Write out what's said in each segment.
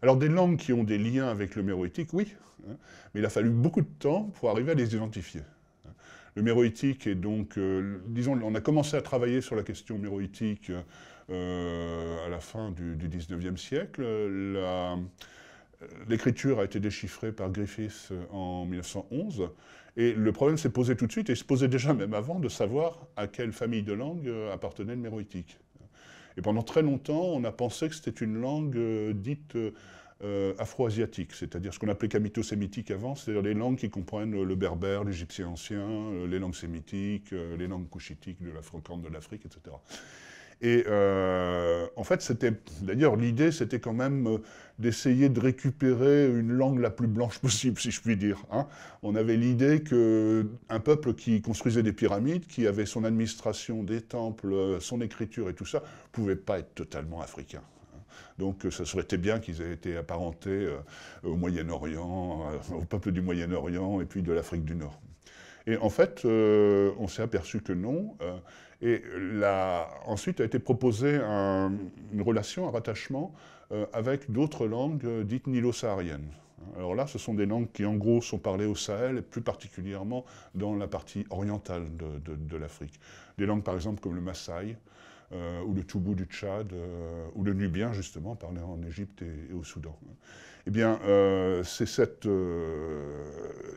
Alors des langues qui ont des liens avec le méroïtique, oui, hein, mais il a fallu beaucoup de temps pour arriver à les identifier. Hein. Le méroïtique est donc, euh, disons, on a commencé à travailler sur la question méroïtique euh, à la fin du, du 19e siècle. Euh, l'écriture a été déchiffrée par Griffith en 1911, et le problème s'est posé tout de suite, et se posait déjà même avant, de savoir à quelle famille de langues appartenait le méroïtique. Et pendant très longtemps, on a pensé que c'était une langue euh, dite euh, euh, afro-asiatique, c'est-à-dire ce qu'on appelait kamito-sémitique avant, c'est-à-dire les langues qui comprennent le berbère, l'égyptien ancien, les langues sémitiques, les langues couchitiques de de l'Afrique, etc. Et euh, en fait, c'était, d'ailleurs, l'idée, c'était quand même euh, d'essayer de récupérer une langue la plus blanche possible, si je puis dire. Hein. On avait l'idée que un peuple qui construisait des pyramides, qui avait son administration, des temples, euh, son écriture et tout ça, pouvait pas être totalement africain. Hein. Donc ça serait bien qu'ils aient été apparentés au Moyen-Orient, au peuple du Moyen-Orient et puis de l'Afrique du Nord. Et en fait, euh, on s'est aperçu que non. Euh, et ensuite a été proposée une relation, un rattachement euh, avec d'autres langues dites nilo-sahariennes. Alors là, ce sont des langues qui, en gros, sont parlées au Sahel, et plus particulièrement dans la partie orientale de, l'Afrique. Des langues, par exemple, comme le Maasai, ou le Toubou du Tchad, ou le Nubien, justement, parlé en Égypte et, au Soudan. Eh bien, c'est cette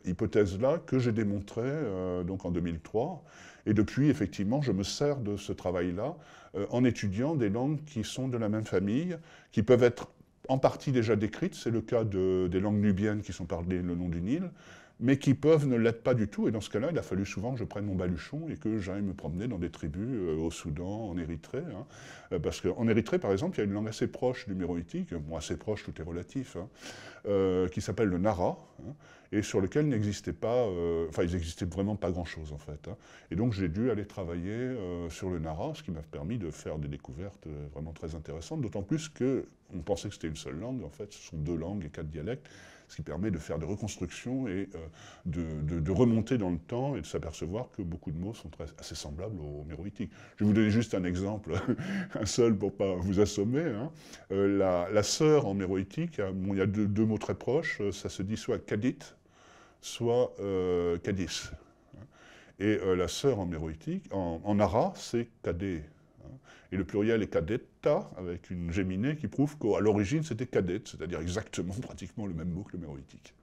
hypothèse-là que j'ai démontrée euh, donc en 2003. Et depuis, effectivement, je me sers de ce travail-là euh, en étudiant des langues qui sont de la même famille, qui peuvent être en partie déjà décrites. C'est le cas de, des langues nubiennes qui sont parlées le long du Nil, mais qui peuvent ne l'être pas du tout. Et dans ce cas-là, il a fallu souvent que je prenne mon baluchon et que j'aille me promener dans des tribus euh, au Soudan, en Érythrée. Hein. parce qu'en Érythrée, par exemple, il y a une langue assez proche du méroïtique, bon, assez proche, tout est relatif, hein, qui s'appelle le Nara, hein, et sur lequel n'existait pas, euh, enfin il n'existaient vraiment pas grand-chose en fait. Hein. Et donc j'ai dû aller travailler euh, sur le Nara, ce qui m'a permis de faire des découvertes euh, vraiment très intéressantes, d'autant plus qu'on pensait que c'était une seule langue, en fait ce sont deux langues et quatre dialectes, ce qui permet de faire des reconstructions et de, remonter dans le temps et de s'apercevoir que beaucoup de mots sont assez semblables au méroïtique. Je vais vous donner juste un exemple, un seul pour ne pas vous assommer. Hein. la, sœur en méroïtique, il y a deux, deux, mots très proches, ça se dit soit kadit, soit Cadis euh, Et euh, la sœur en méroïtique, en, en ara, c'est Cadé. Hein. Et le pluriel est cadetta, avec une géminée qui prouve qu'à l'origine c'était cadette, c'est-à-dire exactement, pratiquement le même mot que le méroïtique.